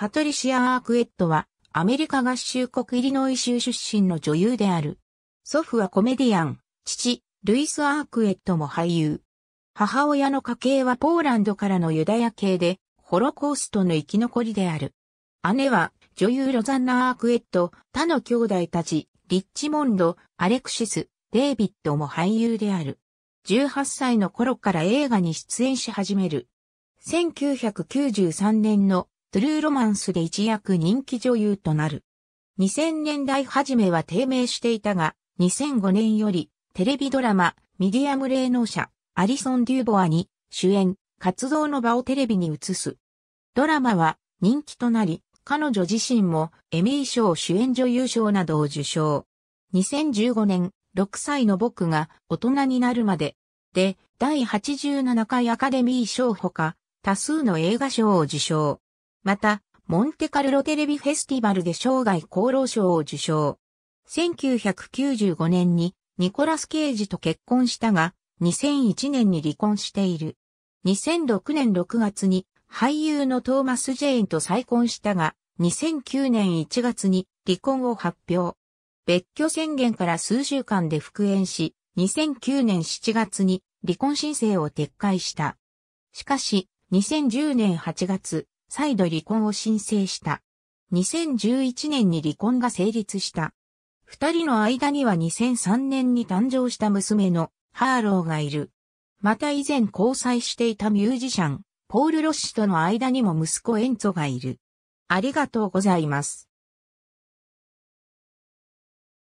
パトリシア・アークエットは、アメリカ合衆国イリノイ州出身の女優である。祖父はコメディアン、父、ルイス・アークエットも俳優。母親の家系はポーランドからのユダヤ系で、ホロコーストの生き残りである。姉は、女優ロザンナ・アークエット、他の兄弟たち、リッチモンド、アレクシス、デイビッドも俳優である。18歳の頃から映画に出演し始める。1993年のトゥルーロマンスで一躍人気女優となる。2000年代初めは低迷していたが、2005年よりテレビドラマ、ミディアム霊能者、アリソン・デューボアに主演、活動の場をテレビに移す。ドラマは人気となり、彼女自身もエミー賞主演女優賞などを受賞。2015年、6歳の僕が大人になるまで、で、第87回アカデミー賞ほか、多数の映画賞を受賞。また、モンテカルロテレビフェスティバルで生涯功労賞を受賞。1995年にニコラス・ケイジと結婚したが、2001年に離婚している。2006年6月に俳優のトーマス・ジェーンと再婚したが、2009年1月に離婚を発表。別居宣言から数週間で復縁し、2009年7月に離婚申請を撤回した。しかし、2010年8月、再度離婚を申請した。2011年に離婚が成立した。二人の間には2003年に誕生した娘のハーローがいる。また以前交際していたミュージシャン、ポール・ロッシとの間にも息子エンツォがいる。ありがとうございます。